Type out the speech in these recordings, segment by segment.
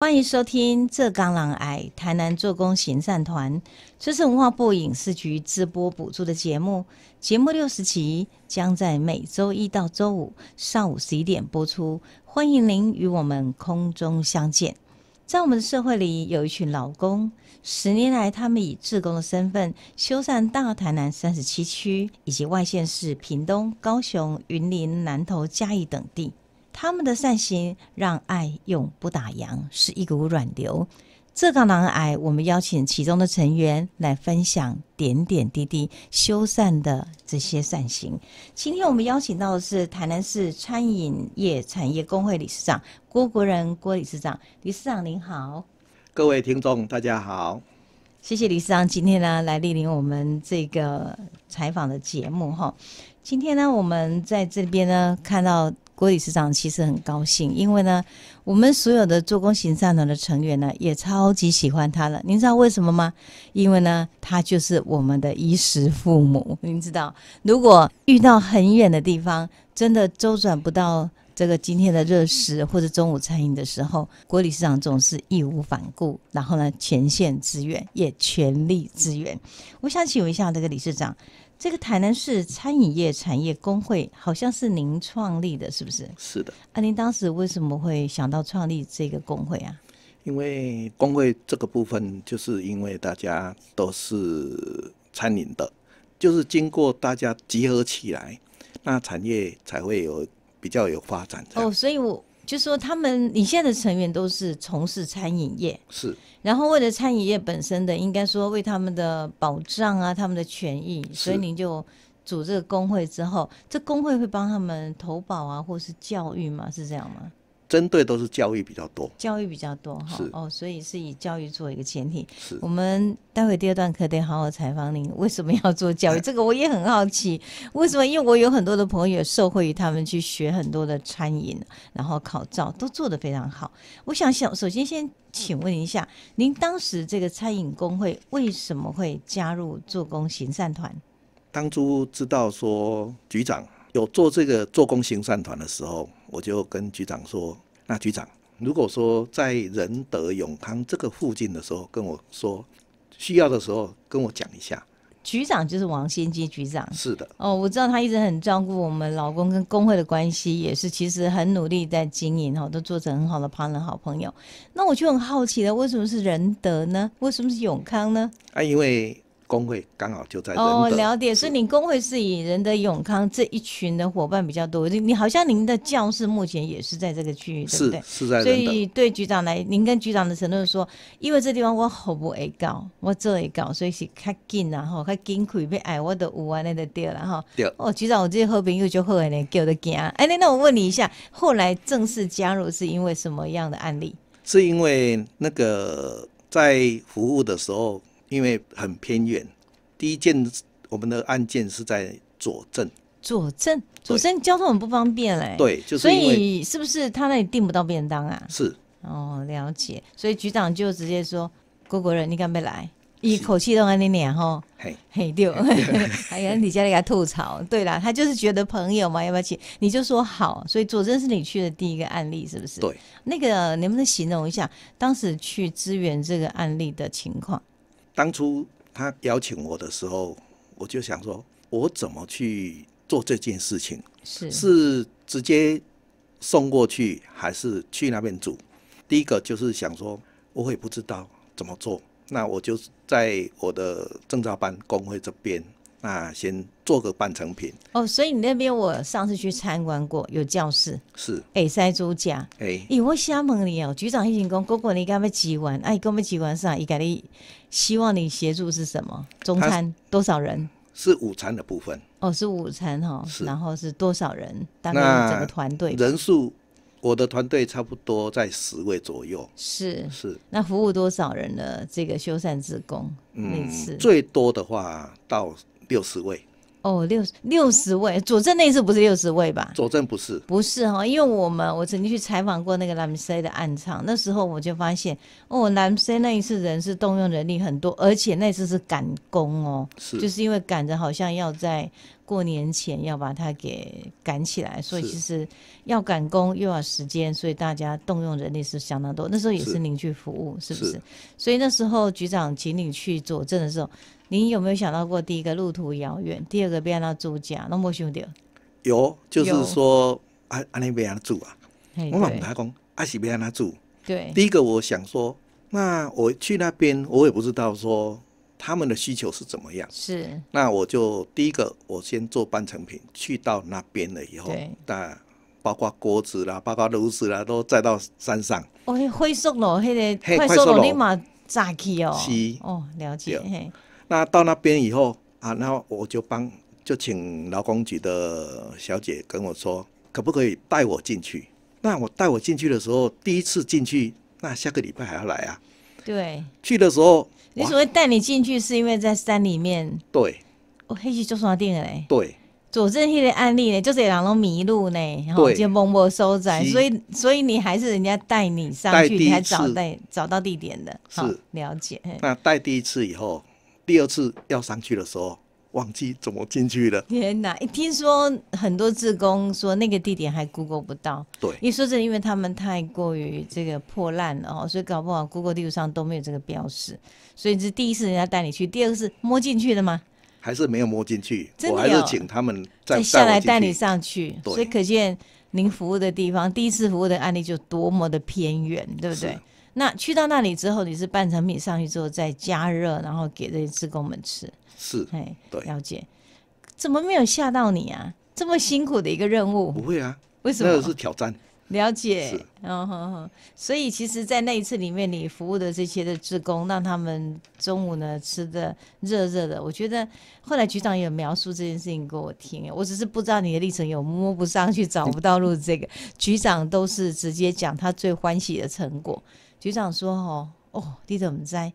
欢迎收听《浙江狼癌台南做工行善团》，这是文化部影视局直播补助的节目。节目六十集将在每周一到周五上午十一点播出。欢迎您与我们空中相见。在我们的社会里，有一群老公，十年来他们以志工的身份修缮大台南三十七区以及外县市屏东、高雄、云林、南投、嘉义等地。他们的善行让爱永不打烊，是一股暖流。这个狼癌，我们邀请其中的成员来分享点点滴滴修缮的这些善行。今天我们邀请到的是台南市餐饮业产业工会理事长郭国仁郭理事长，理事长您好，各位听众大家好，谢谢理事长今天呢来莅临我们这个采访的节目哈。今天呢我们在这边呢看到。郭理事长其实很高兴，因为呢，我们所有的做工行善团的成员呢，也超级喜欢他了。您知道为什么吗？因为呢，他就是我们的衣食父母。您知道，如果遇到很远的地方，真的周转不到这个今天的热食或者中午餐饮的时候，郭理事长总是义无反顾，然后呢，前线支援也全力支援。我想请问一下这个理事长。这个台南市餐饮业产业工会好像是您创立的，是不是？是的。啊，您当时为什么会想到创立这个工会啊？因为工会这个部分，就是因为大家都是餐饮的，就是经过大家集合起来，那产业才会有比较有发展。哦，所以，我。就说他们，你现在的成员都是从事餐饮业，是。然后为了餐饮业本身的，应该说为他们的保障啊，他们的权益，所以您就组这个工会之后，这工会会帮他们投保啊，或是教育吗？是这样吗？针对都是教育比较多，教育比较多哈，哦，所以是以教育做一个前提。是，我们待会第二段可得好好采访您，为什么要做教育？这个我也很好奇，为什么？因为我有很多的朋友受惠于他们去学很多的餐饮，然后考照都做得非常好。我想想，首先先请问一下，您当时这个餐饮工会为什么会加入做工行善团？当初知道说局长有做这个做工行善团的时候，我就跟局长说。那局长，如果说在仁德永康这个附近的时候，跟我说需要的时候，跟我讲一下。局长就是王先基局长，是的。哦，我知道他一直很照顾我们老公跟工会的关系，也是其实很努力在经营哈，都做成很好的 partner 好朋友。那我就很好奇了，为什么是仁德呢？为什么是永康呢？啊，因为。工会刚好就在哦，了解，所以你工会是以仁德永康这一群的伙伴比较多。你你好像您的教室目前也是在这个区，对不对？是在所以对局长来，您跟局长的承诺说，因为这地方我好不会搞，我做会搞，所以是开紧啊，吼，开紧以被爱我的无安那个对了哈。哦，局长，我这后边又就后来呢，给我的惊。哎，那那我问你一下，后来正式加入是因为什么样的案例？是因为那个在服务的时候。因为很偏远，第一件我们的案件是在佐证佐证佐证，交通很不方便嘞。对，就是所以是不是他那里订不到便当啊？是哦，了解。所以局长就直接说：“郭国人，你敢不来？”一口气都安妮脸吼嘿嘿丢，哎呀，家里给他吐槽。对啦，他就是觉得朋友嘛，要不要去？你就说好。所以佐证是你去的第一个案例，是不是？对，那个能不能形容一下当时去支援这个案例的情况？当初他邀请我的时候，我就想说，我怎么去做这件事情？是是直接送过去还是去那边煮？第一个就是想说，我也不知道怎么做，那我就在我的证照班工会这边。那先做个半成品哦，所以你那边我上次去参观过，有教室是哎，塞猪架，哎，咦，我瞎蒙你哦，局长后勤工哥哥，你干嘛几完哎，刚们，几完是啊，一个的希望你协助是什么中餐多少人？是午餐的部分哦，是午餐哈，是然后是多少人？当年整个团队人数，我的团队差不多在十位左右，是是那服务多少人呢？这个修缮职工那次最多的话到。六十位，哦，六十六十位。佐证那次不是六十位吧？佐证不是，不是哈，因为我们我曾经去采访过那个南 C 的暗场，那时候我就发现哦，南 C 那一次人是动用人力很多，而且那次是赶工哦，就是因为赶着好像要在。过年前要把它给赶起来，所以其实要赶工又要时间，所以大家动用人力是相当多。那时候也是您去服务，是不是？所以那时候局长请你去佐证的时候，您有没有想到过？第一个路途遥远，第二个被让他住家，那么兄弟有，就是说安安那被让他住啊，我往他讲，阿喜别让他住。对，第一个我想说，那我去那边，我也不知道说。他们的需求是怎么样？是那我就第一个，我先做半成品，去到那边了以后，那包括锅子啦，包括炉子啦，都再到山上。哦，快速了，那个快速咯，立马炸去哦。是哦，了解。那到那边以后啊，那我就帮，就请劳工局的小姐跟我说，可不可以带我进去？那我带我进去的时候，第一次进去，那下个礼拜还要来啊？对，去的时候。你所谓带你进去，是因为在山里面。对，我黑旗就耍定嘞。对，佐证熙的案例呢，就是有人迷路呢，然后就默默收窄，所以所以你还是人家带你上去，你还找带找到地点的。是，了解。那带第一次以后，第二次要上去的时候。忘记怎么进去了。天哪！一听说很多志工说那个地点还 Google 不到，对，一说是因为他们太过于这个破烂了哦，所以搞不好 Google 地图上都没有这个标识。所以这第一次人家带你去，第二个是摸进去了吗？还是没有摸进去？我还是请他们再下来带你上去。所以可见。您服务的地方，第一次服务的案例就多么的偏远，对不对？那去到那里之后，你是半成品上去之后再加热，然后给这些职工们吃。是，哎，对，了解。怎么没有吓到你啊？这么辛苦的一个任务，不会啊？为什么？那是挑战。了解，嗯哼哼，所以其实，在那一次里面，你服务的这些的职工，让他们中午呢吃的热热的。我觉得后来局长也描述这件事情给我听，我只是不知道你的历程，有摸不上去，找不到路。这个局长都是直接讲他最欢喜的成果。局长说：“哦哦，你怎么在？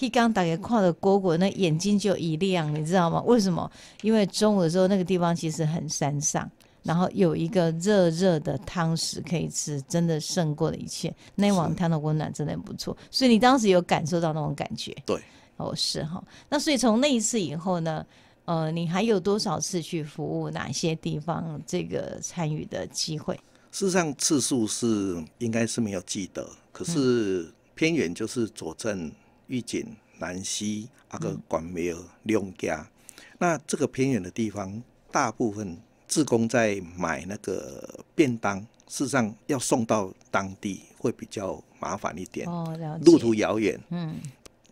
一刚打开跨的蝈蝈，那眼睛就一亮，你知道吗？为什么？因为中午的时候，那个地方其实很山上。”然后有一个热热的汤食可以吃，真的胜过了一切。那碗汤的温暖真的很不错，所以你当时有感受到那种感觉。对，哦是哈。那所以从那一次以后呢，呃，你还有多少次去服务哪些地方？这个参与的机会？事实上次数是应该是没有记得，可是偏远就是左证、玉井、南溪、那个关庙两家。那这个偏远的地方，大部分。自工在买那个便当，事实上要送到当地会比较麻烦一点，路途遥远。嗯，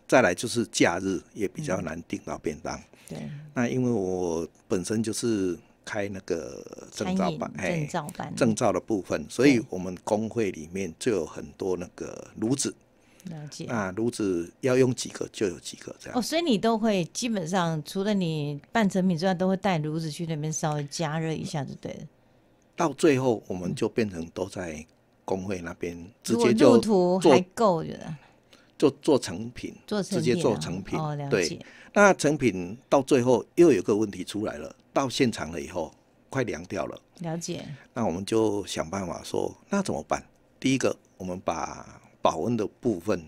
再来就是假日也比较难订到便当。对，那因为我本身就是开那个证照班，证照班证照的部分，所以我们工会里面就有很多那个炉子。了解那炉子要用几个就有几个这样。哦，所以你都会基本上除了你半成品之外，都会带炉子去那边稍微加热一下就对了。到最后，我们就变成都在工会那边直接就做够做做成品，直接做成品。哦，了解。那成品到最后又有个问题出来了，到现场了以后快凉掉了。了解。那我们就想办法说，那怎么办？第一个，我们把。保温的部分，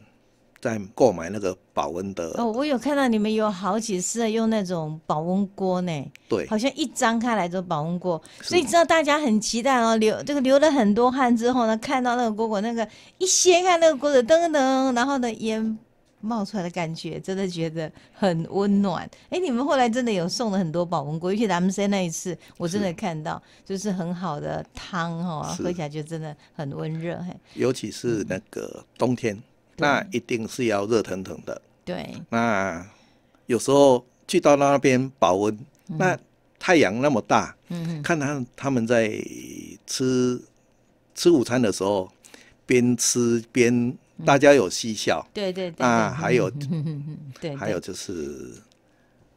在购买那个保温的哦，我有看到你们有好几次用那种保温锅呢，对，好像一张开来就保温锅，所以知道大家很期待哦。流这个流了很多汗之后呢，看到那个锅锅那个一掀开那个锅子，噔噔，然后呢烟。冒出来的感觉，真的觉得很温暖。哎，你们后来真的有送了很多保温锅，尤其咱们在那一次，我真的看到就是很好的汤哦，喝起来就真的很温热。尤其是那个冬天，那一定是要热腾腾的。对。那有时候去到那边保温，那太阳那么大，嗯，看他他们在吃吃午餐的时候，边吃边。大家有嬉笑，对对对，啊，还有，对，还有就是。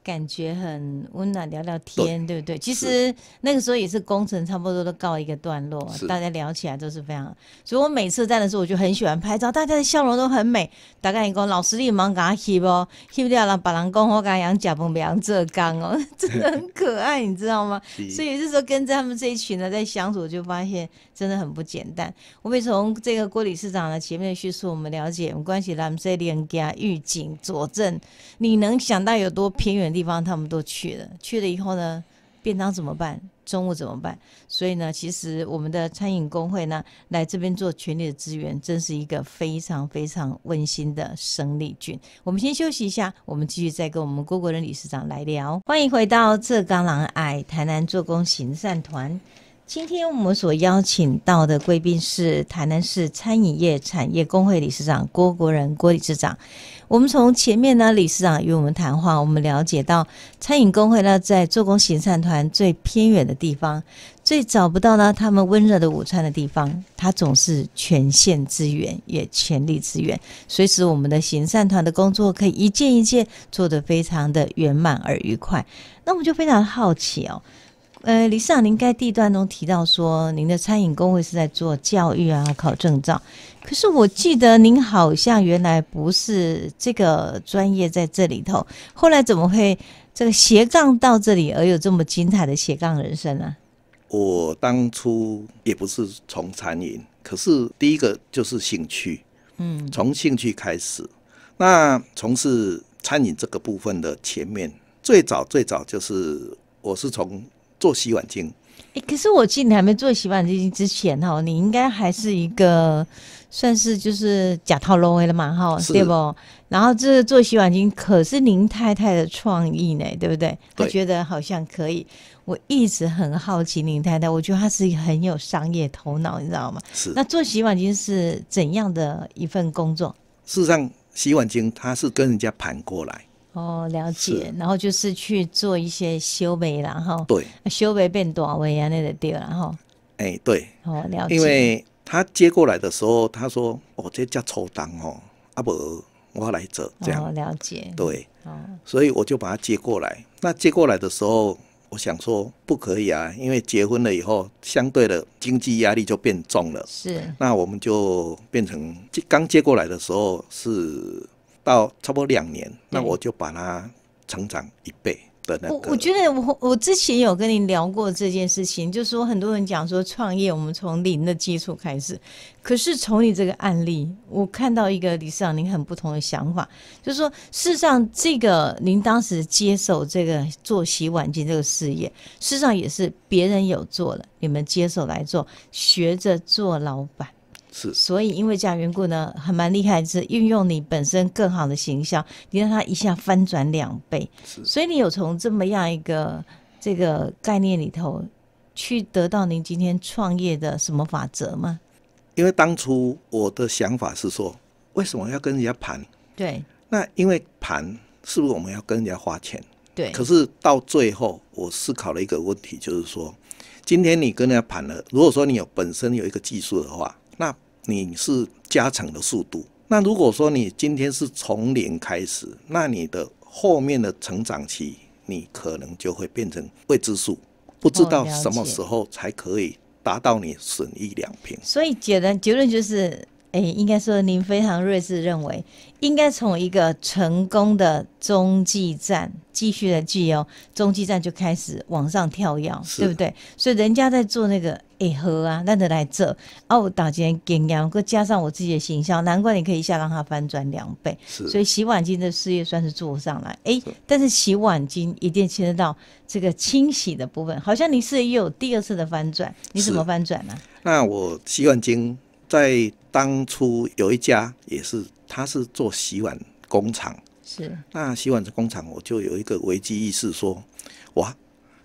感觉很温暖，聊聊天，对不对？其实那个时候也是工程差不多都告一个段落，大家聊起来都是非常。所以我每次在的时候，我就很喜欢拍照，大家的笑容都很美。大概讲老师你忙给他吸哦，吸不掉了，把人讲我给他养，甲不养浙江哦，真的 很可爱，你知道吗？所以就是说，跟着他们这一群呢，在相处就发现真的很不简单。我们从这个郭理事长的前面叙述，我们了解，们关系蓝色链家预警佐证，你能想到有多偏远？地方他们都去了，去了以后呢，便当怎么办？中午怎么办？所以呢，其实我们的餐饮工会呢，来这边做全力的支援，真是一个非常非常温馨的生力军。我们先休息一下，我们继续再跟我们郭国仁理事长来聊。欢迎回到浙江狼爱台南做工行善团。今天我们所邀请到的贵宾是台南市餐饮业产业工会理事长郭国仁郭理事长。我们从前面呢，理事长与我们谈话，我们了解到餐饮工会呢，在做工行善团最偏远的地方，最找不到呢他们温热的午餐的地方，它总是全线支援，也全力支援，随时我们的行善团的工作可以一件一件做得非常的圆满而愉快。那我们就非常好奇哦。呃，理事长，您该地段中提到说，您的餐饮工会是在做教育啊，考证照。可是我记得您好像原来不是这个专业，在这里头，后来怎么会这个斜杠到这里，而有这么精彩的斜杠人生呢？我当初也不是从餐饮，可是第一个就是兴趣，嗯，从兴趣开始。那从事餐饮这个部分的前面，最早最早就是我是从。做洗碗巾，哎，可是我记你还没做洗碗巾之前哈，你应该还是一个算是就是假套 low 了嘛哈，对不？然后这做洗碗巾可是您太太的创意呢，对不对？觉得好像可以，我一直很好奇您太太，我觉得她是一个很有商业头脑，你知道吗？是。那做洗碗巾是怎样的一份工作？事实上，洗碗巾它是跟人家盘过来。哦，了解，然后就是去做一些修眉，然后对修眉变短眉啊，那个对，然后哎，对哦，了解。因为他接过来的时候，他说：“哦，这叫抽单哦，阿伯，我来做这样了解，对哦，所以我就把他接过来。那接过来的时候，我想说不可以啊，因为结婚了以后，相对的经济压力就变重了。是，那我们就变成刚接过来的时候是。到差不多两年，那我就把它成长一倍的那个。我我觉得我我之前有跟你聊过这件事情，就是说很多人讲说创业，我们从零的基础开始。可是从你这个案例，我看到一个李市长您很不同的想法，就是说事实上这个您当时接手这个做洗碗机这个事业，事实上也是别人有做的，你们接手来做，学着做老板。是，所以因为这样缘故呢，还蛮厉害，是运用你本身更好的形象，你让它一下翻转两倍。是，所以你有从这么样一个这个概念里头，去得到您今天创业的什么法则吗？因为当初我的想法是说，为什么要跟人家盘？对。那因为盘是不是我们要跟人家花钱？对。可是到最后，我思考了一个问题，就是说，今天你跟人家盘了，如果说你有本身有一个技术的话。那你是加长的速度。那如果说你今天是从零开始，那你的后面的成长期，你可能就会变成未知数，不知道什么时候才可以达到你损一两瓶。所以结论结论就是。哎，应该说您非常睿智，认为应该从一个成功的中继站继续的继哦，中继站就开始往上跳跃，对不对？所以人家在做那个哎和啊，那得来这哦，打家给两个加上我自己的形象，难怪你可以一下让它翻转两倍。所以洗碗巾的事业算是做上来哎，但是洗碗巾一定牵涉到这个清洗的部分，好像你是又有第二次的翻转，你怎么翻转呢？那我洗碗巾在。当初有一家也是，他是做洗碗工厂，是。那洗碗的工厂，我就有一个危机意识，说，哇，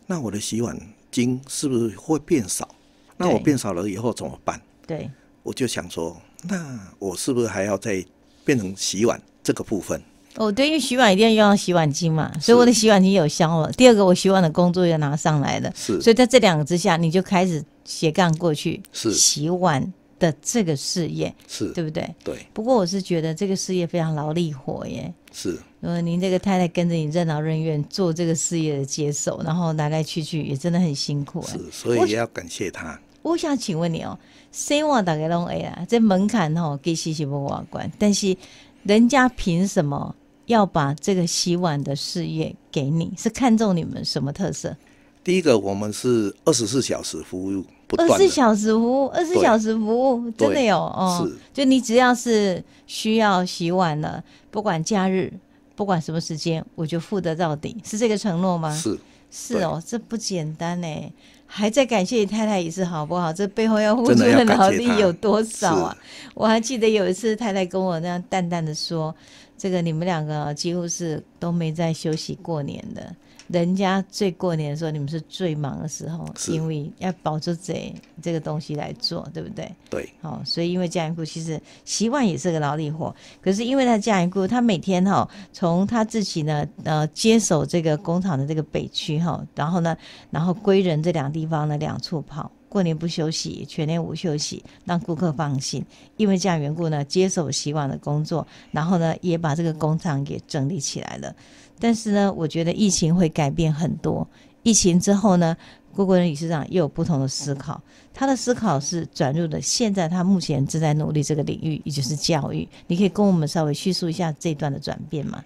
那我的洗碗巾是不是会变少？那我变少了以后怎么办？对。我就想说，那我是不是还要再变成洗碗这个部分？哦，对，因为洗碗一定要用洗碗巾嘛，所以我的洗碗巾有销了。第二个，我洗碗的工作要拿上来了，是。所以在这两个之下，你就开始斜杠过去，是洗碗。的这个事业是对不对？对。不过我是觉得这个事业非常劳力活耶。是。因为您这个太太跟着你任劳任怨做这个事业的接手，然后来来去去也真的很辛苦啊。是，所以也要感谢她。我想请问你哦，希望大概拢哎啊，这门槛吼给洗洗不瓦关，但是人家凭什么要把这个洗碗的事业给你？是看中你们什么特色？第一个，我们是二十四小时服务。二十四小时服务，二十四小时服务，真的有哦。就你只要是需要洗碗了，不管假日，不管什么时间，我就负责到底，是这个承诺吗？是是哦，这不简单呢，还在感谢你太太一次，好不好？这背后要付出的劳力有多少啊？我还记得有一次，太太跟我那样淡淡的说：“这个你们两个几乎是都没在休息过年的。”人家最过年的时候，你们是最忙的时候，因为要保住这这个东西来做，对不对？对，好，所以因为家云固其实洗碗也是个劳力活，可是因为他家云固，他每天哈从他自己呢呃接手这个工厂的这个北区哈，然后呢，然后归人这两地方呢两处跑，过年不休息，全年无休息，让顾客放心。因为这样缘故呢，接手洗碗的工作，然后呢也把这个工厂给整理起来了。但是呢，我觉得疫情会改变很多。疫情之后呢，郭国仁理事长又有不同的思考。他的思考是转入的，现在他目前正在努力这个领域，也就是教育。你可以跟我们稍微叙述一下这段的转变吗？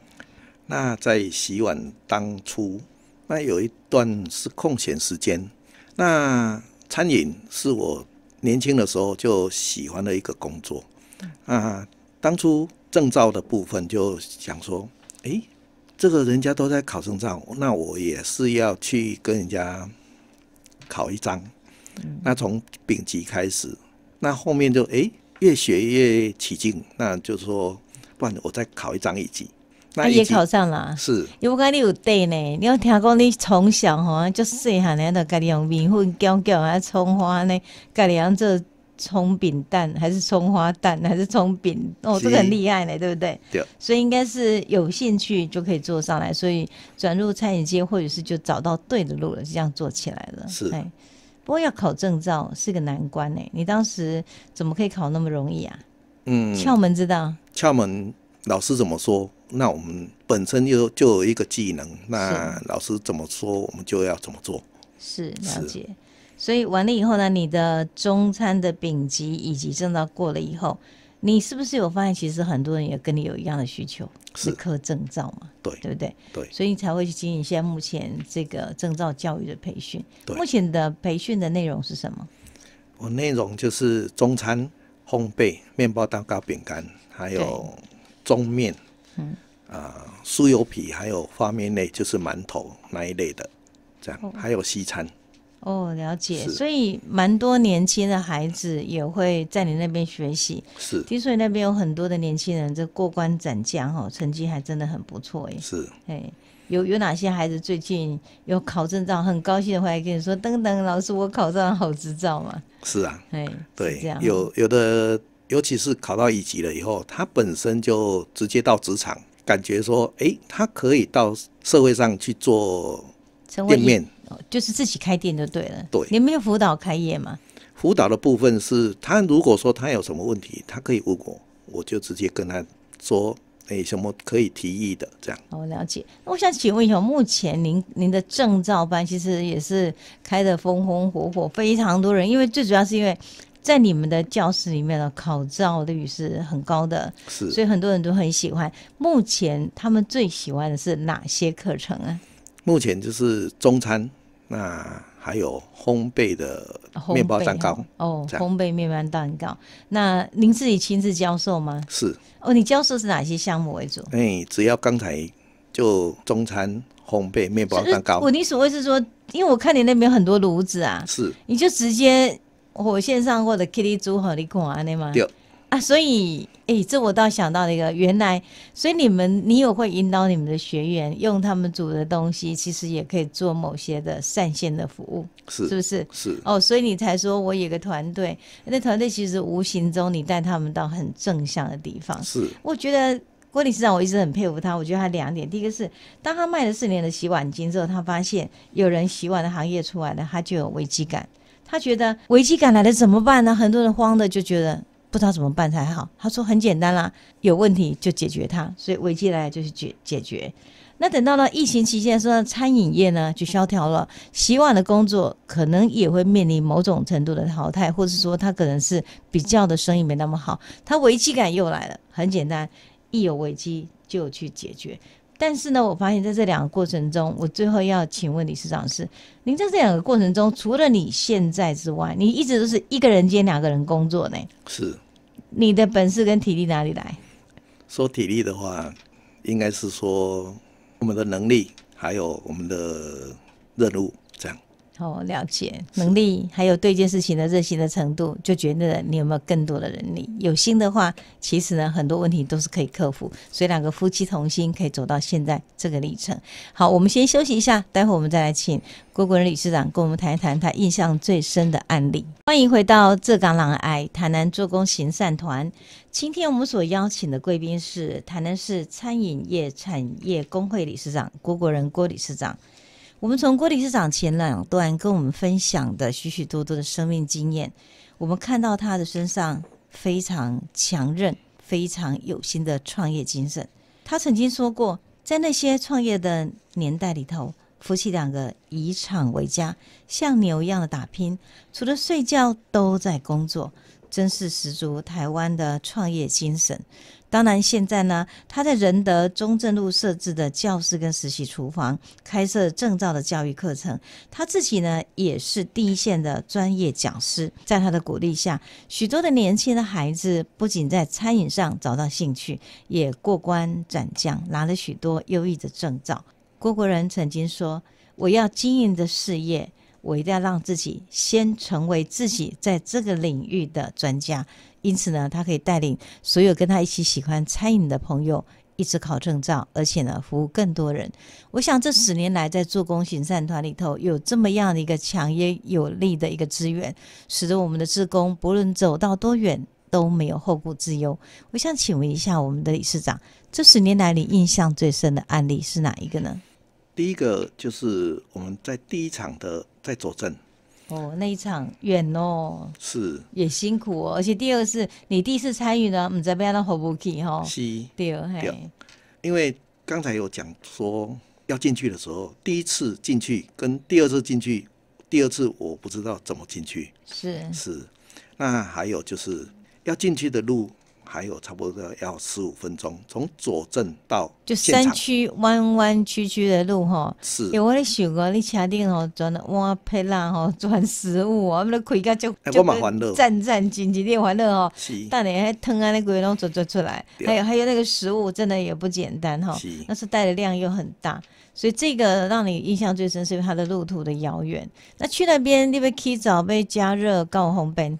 那在洗碗当初，那有一段是空闲时间。那餐饮是我年轻的时候就喜欢的一个工作。啊，当初证照的部分，就想说，哎。这个人家都在考证章，那我也是要去跟人家考一张。那从丙级开始，那后面就哎越学越起劲，那就是说，不然我再考一张乙级，那也考上了。是，有无你有对呢？你要听讲，你从小吼就细汉咧，就家己用面粉、搅搅啊、葱花呢，家己做。葱饼蛋还是葱花蛋还是葱饼哦，个很厉害呢，对不对？对。所以应该是有兴趣就可以做上来，所以转入餐饮界，或者是就找到对的路了，是这样做起来了。是。哎，不过要考证照是个难关呢。你当时怎么可以考那么容易啊？嗯。窍门知道？窍门老师怎么说？那我们本身就就有一个技能，那老师怎么说，我们就要怎么做？是，了解。所以完了以后呢，你的中餐的丙级以及证照过了以后，你是不是有发现，其实很多人也跟你有一样的需求，是科证照嘛？对，对不对？对，所以你才会去经营现在目前这个证照教育的培训。目前的培训的内容是什么？我内容就是中餐烘焙、面包、蛋糕、饼干，还有中面，嗯，啊，酥油皮，还有发面类，就是馒头那一类的，这样，还有西餐。哦，了解，所以蛮多年轻的孩子也会在你那边学习。是，听说你那边有很多的年轻人，这过关斩将哈，成绩还真的很不错耶。是，哎，有有哪些孩子最近有考证照，很高兴的回来跟你说，等等老师，我考上了好执照嘛？是啊，哎，对，这样有有的，尤其是考到一级了以后，他本身就直接到职场，感觉说，哎，他可以到社会上去做店面。就是自己开店就对了。对，你没有辅导开业吗？辅导的部分是他如果说他有什么问题，他可以问我，我就直接跟他说，哎，什么可以提议的这样。我了解，我想请问一下，目前您您的证照班其实也是开的风风火火，非常多人，因为最主要是因为在你们的教室里面的考照率是很高的，是，所以很多人都很喜欢。目前他们最喜欢的是哪些课程啊？目前就是中餐。那还有烘焙的面包蛋糕哦，烘焙面包蛋糕。那您自己亲自教授吗？是哦，你教授是哪些项目为主？哎，只要刚才就中餐烘焙面包蛋糕。我你所谓是说，因为我看你那边很多炉子啊，是你就直接火线上或者 K T 组合你孔安的嘛。啊，所以，哎，这我倒想到了一个原来，所以你们你有会引导你们的学员用他们煮的东西，其实也可以做某些的善线的服务，是是不是？是哦，所以你才说我有个团队，那团队其实无形中你带他们到很正向的地方。是，我觉得郭理事长我一直很佩服他，我觉得他两点，第一个是当他卖了四年的洗碗巾之后，他发现有人洗碗的行业出来了，他就有危机感，他觉得危机感来了怎么办呢？很多人慌的就觉得。不知道怎么办才好，他说很简单啦，有问题就解决它，所以危机来就是解解决。那等到了疫情期间，说餐饮业呢就萧条了，洗碗的工作可能也会面临某种程度的淘汰，或者说他可能是比较的生意没那么好，他危机感又来了。很简单，一有危机就去解决。但是呢，我发现在这两个过程中，我最后要请问李市长是：您在这两个过程中，除了你现在之外，你一直都是一个人兼两个人工作呢？是，你的本事跟体力哪里来？说体力的话，应该是说我们的能力还有我们的任务。哦，了解能力，还有对一件事情的热心的程度，就觉得你有没有更多的能力？有心的话，其实呢，很多问题都是可以克服。所以两个夫妻同心，可以走到现在这个历程。好，我们先休息一下，待会我们再来请郭国仁理事长跟我们谈一谈他印象最深的案例。欢迎回到浙江朗癌台南做工行善团。今天我们所邀请的贵宾是台南市餐饮业产业工会理事长郭国仁郭理事长。我们从郭理事长前两段跟我们分享的许许多多的生命经验，我们看到他的身上非常强韧、非常有心的创业精神。他曾经说过，在那些创业的年代里头，夫妻两个以厂为家，像牛一样的打拼，除了睡觉都在工作。真是十足台湾的创业精神。当然，现在呢，他在仁德中正路设置的教室跟实习厨房，开设证照的教育课程。他自己呢，也是第一线的专业讲师。在他的鼓励下，许多的年轻的孩子不仅在餐饮上找到兴趣，也过关斩将，拿了许多优异的证照。郭国仁曾经说：“我要经营的事业。”我一定要让自己先成为自己在这个领域的专家，因此呢，他可以带领所有跟他一起喜欢餐饮的朋友一起考证照，而且呢，服务更多人。我想这十年来在做工行善团里头有这么样的一个强也有力的一个资源，使得我们的职工不论走到多远都没有后顾之忧。我想请问一下我们的理事长，这十年来你印象最深的案例是哪一个呢？第一个就是我们在第一场的在佐证，哦，那一场远哦，是也辛苦哦，而且第二次，是你第一次参与呢，唔这边度活不起哈，是，对，对，因为刚才有讲说要进去的时候，第一次进去跟第二次进去，第二次我不知道怎么进去，是是，那还有就是要进去的路。还有差不多要十五分钟，从左镇到就山区弯弯曲曲的路哈。是。有我咧想啊，你车顶吼转弯劈浪吼，转食物哦，我们咧开蛮欢乐，战战兢兢，你也乐恼吼。是。但你还汤啊，那鬼拢做做出来。还有还有那个食物真的也不简单哈。是。那是带的量又很大，所以这个让你印象最深，是因为它的路途的遥远。那去那边你要起早被加热高红本，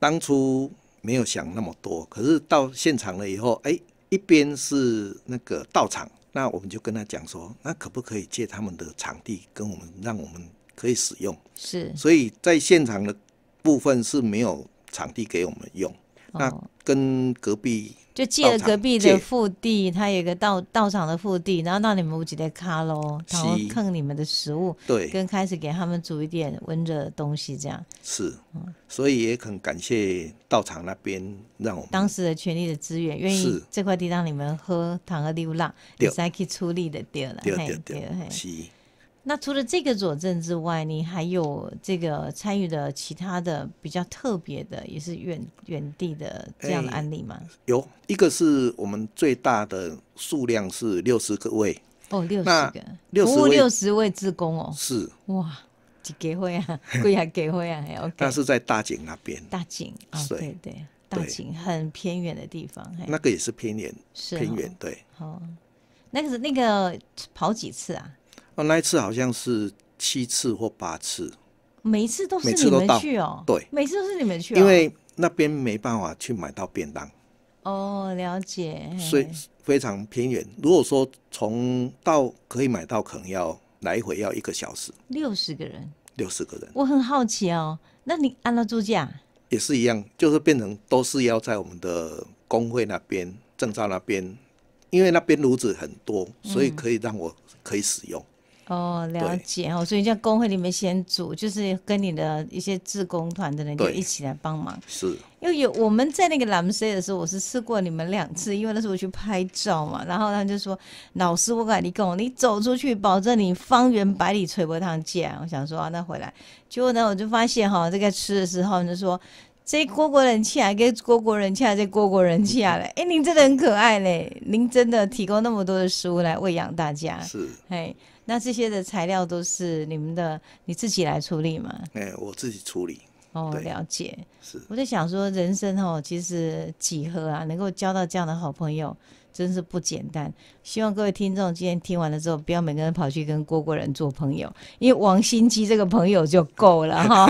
当初。没有想那么多，可是到现场了以后，哎，一边是那个道场，那我们就跟他讲说，那可不可以借他们的场地跟我们，让我们可以使用？是，所以在现场的部分是没有场地给我们用，那跟隔壁。就借了隔壁的腹地，他有一个道道场的腹地，然后让你们屋子的卡喽，然后坑你们的食物，对，跟开始给他们煮一点温热的东西，这样是，所以也很感谢道场那边让我们当时的权力的资源，愿意这块地让你们喝糖和流浪，再去出力的掉了，对对对，是。那除了这个佐证之外，你还有这个参与的其他的比较特别的，也是远远地的这样的案例吗？有一个是我们最大的数量是六十个位哦，六十个服十六十位职工哦，是哇，几给会啊，贵啊，给会啊，OK。那是在大井那边，大井啊，对对，大井很偏远的地方，那个也是偏远，偏远对。好，那个那个跑几次啊？哦，那一次好像是七次或八次，每次都是你们去哦。对，每次都是你们去。因为那边没办法去买到便当。哦，了解。所以非常偏远。如果说从到可以买到，可能要来回要一个小时。六十个人，六十个人。我很好奇哦，那你安了住家也是一样，就是变成都是要在我们的工会那边、证照那边，因为那边炉子很多，所以可以让我可以使用。哦，了解哦，所以像工会里面先组，就是跟你的一些志工团的人就一起来帮忙。是，因为有我们在那个蓝 C 的时候，我是试过你们两次，因为那时候我去拍照嘛，然后他就说：“老师，我跟你讲，你走出去，保证你方圆百里吹不烫见。”我想说啊，那回来，结果呢，我就发现哈，在吃的时候，你就说：“这国国人气啊，跟国国人气啊，这国国人气啊，嘞，哎，您真的很可爱嘞，您真的提供那么多的食物来喂养大家。”是，嘿，那这些的材料都是你们的，你自己来处理吗？哎，我自己处理。哦，了解。是，我在想说，人生哦，其实几何啊，能够交到这样的好朋友，真是不简单。希望各位听众今天听完了之后，不要每个人跑去跟郭郭人做朋友，因为王心机这个朋友就够了哈。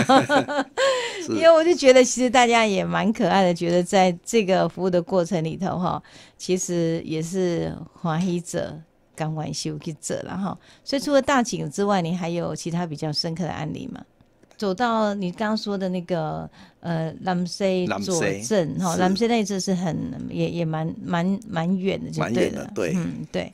因为我就觉得，其实大家也蛮可爱的，觉得在这个服务的过程里头哈，其实也是怀疑者。刚完休去这，了哈。所以除了大井之外，你还有其他比较深刻的案例吗？走到你刚刚说的那个，呃，兰溪左镇，哈，蓝溪那一次是很，也也蛮蛮蛮远的，就蛮远的，对，嗯，对，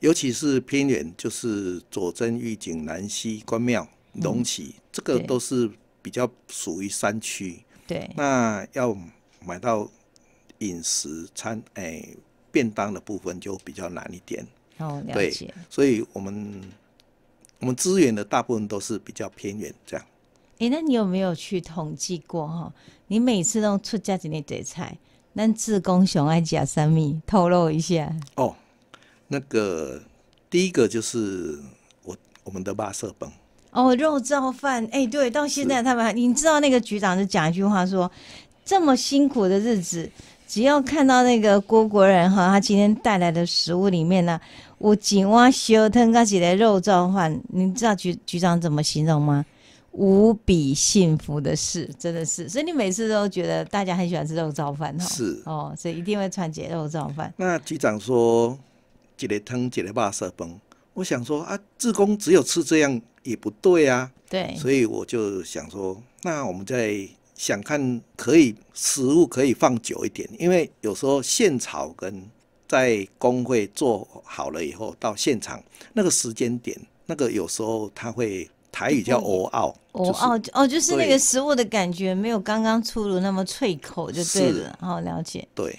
尤其是偏远，就是左镇、玉井、南溪、关庙、隆起，这个都是比较属于山区，对。那要买到饮食餐，哎，便当的部分就比较难一点。哦，了解。所以，我们我们资源的大部分都是比较偏远这样。哎，那你有没有去统计过哈？你每次都出家几例野菜？那自贡熊爱甲三米透露一下。哦，那个第一个就是我我们的八舍崩。哦，肉燥饭。哎，对，到现在他们，你知道那个局长就讲一句话说：这么辛苦的日子，只要看到那个郭国人哈，他今天带来的食物里面呢。我今晚烧汤加几个肉燥饭，你知道局局长怎么形容吗？无比幸福的事，真的是。所以你每次都觉得大家很喜欢吃肉燥饭是哦，所以一定会传捷肉燥饭。那局长说，几个汤几个瓦色崩。我想说啊，自工只有吃这样也不对啊，对。所以我就想说，那我们在想看可以食物可以放久一点，因为有时候现炒跟在工会做好了以后，到现场那个时间点，那个有时候他会台语叫“哦奥”，哦奥哦，就是那个食物的感觉没有刚刚出炉那么脆口，就对了。哦，了解。对，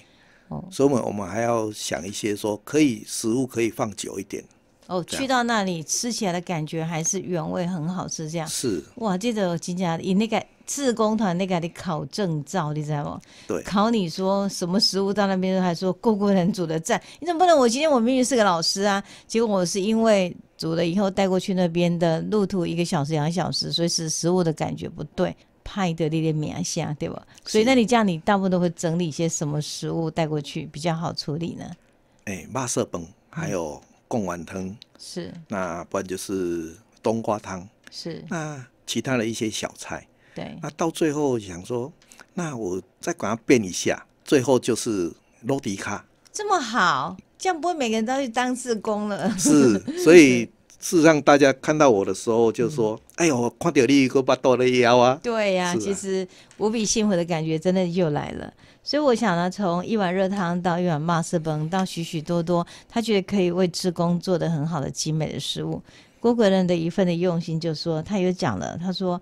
哦，所以我们我们还要想一些说，可以食物可以放久一点。哦，去到那里吃起来的感觉还是原味很好吃，这样是哇，记得我记起以那个。自工团那个还得考证照，你知道吗？对，考你说什么食物到那边还说过过人煮的赞，你怎么不能？我今天我明明是个老师啊，结果我是因为煮了以后带过去那边的路途一个小时两小时，所以是食物的感觉不对，派的那点米啊虾对吧？所以那你这样，你大部分都会整理一些什么食物带过去比较好处理呢？哎，马色本还有贡丸汤是，那不然就是冬瓜汤是，那其他的一些小菜。那到最后想说，那我再管它变一下，最后就是洛迪卡这么好，这样不会每个人都要去当志工了。是，所以事实上大家看到我的时候就说：“哎呦，快点立一个巴多的腰啊！”对呀，其实无比幸福的感觉真的又来了。所以我想呢，从一碗热汤到一碗冒斯崩，到许许多多他觉得可以为职工做的很好的精美的食物，郭国人的一份的用心，就说他有讲了，他说。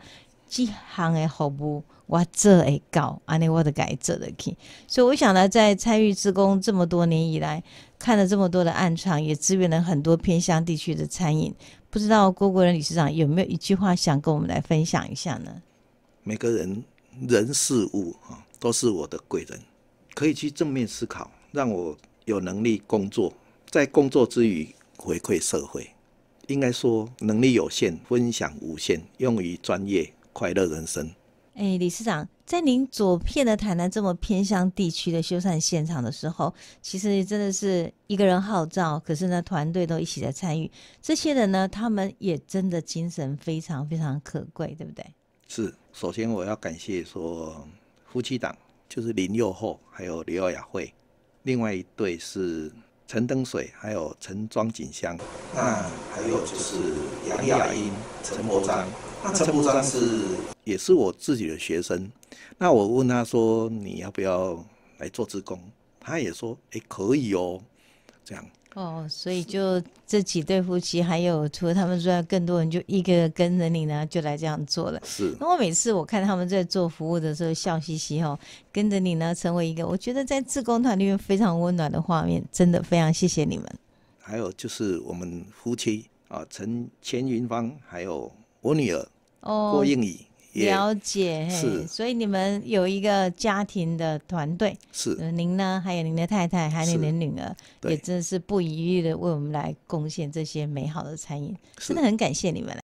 这项的服务，我做会到，安尼我的改做的起。所以我想呢，在参与职工这么多年以来，看了这么多的暗场，也支援了很多偏乡地区的餐饮。不知道郭国仁理事长有没有一句话想跟我们来分享一下呢？每个人人事物啊，都是我的贵人，可以去正面思考，让我有能力工作，在工作之余回馈社会。应该说，能力有限，分享无限，用于专业。快乐人生，哎，理事长，在您左片的台南这么偏乡地区的修缮现场的时候，其实真的是一个人号召，可是呢，团队都一起在参与。这些人呢，他们也真的精神非常非常可贵，对不对？是，首先我要感谢说夫妻档，就是林佑厚还有刘雅慧，另外一对是陈登水还有陈庄锦香，那还有就是杨亚英、陈国章。陈部长是，也是我自己的学生。那我问他说：“你要不要来做志工？”他也说：“哎，可以哦。”这样。哦，所以就这几对夫妻，还有除了他们之外，更多人就一个跟着你呢，就来这样做了。是。那我每次我看他们在做服务的时候，笑嘻嘻哈，跟着你呢，成为一个我觉得在志工团里面非常温暖的画面，真的非常谢谢你们。还有就是我们夫妻啊，陈钱云芳还有我女儿。郭应义了解，是，所以你们有一个家庭的团队，是。您呢？还有您的太太，还有您的女儿，也真的是不遗余力的为我们来贡献这些美好的餐饮，真的很感谢你们